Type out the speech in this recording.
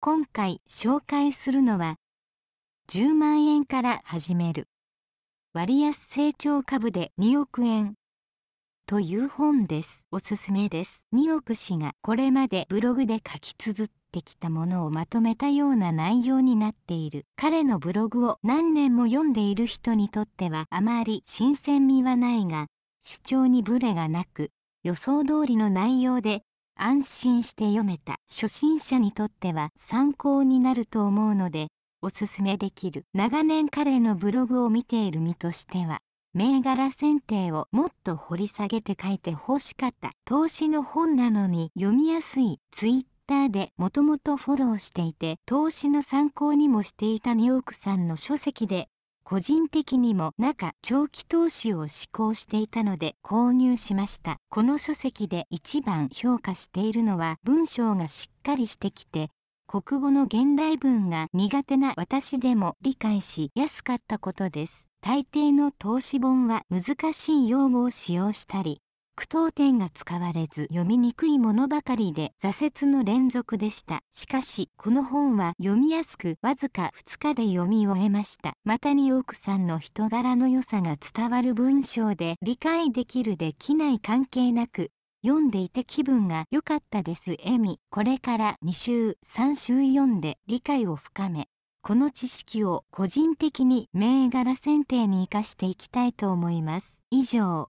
今回紹介するのは10万円から始める割安成長株で2億円という本ですおすすめです2億氏がこれまでブログで書き綴ってきたものをまとめたような内容になっている彼のブログを何年も読んでいる人にとってはあまり新鮮味はないが主張にブレがなく予想通りの内容で安心して読めた初心者にとっては参考になると思うのでおすすめできる長年彼のブログを見ている身としては銘柄選定をもっと掘り下げて書いて欲しかった投資の本なのに読みやすいツイッターでもともとフォローしていて投資の参考にもしていたニョークさんの書籍で個人的にも中長期投資を志向していたので購入しましたこの書籍で一番評価しているのは文章がしっかりしてきて国語の現代文が苦手な私でも理解しやすかったことです大抵の投資本は難しい用語を使用したり句読点が使われず読みにくいものばかりで挫折の連続でしたしかしこの本は読みやすくわずか2日で読み終えましたまたに奥さんの人柄の良さが伝わる文章で理解できるできない関係なく読んでいて気分が良かったですエミこれから2週3週読んで理解を深めこの知識を個人的に銘柄選定に生かしていきたいと思います以上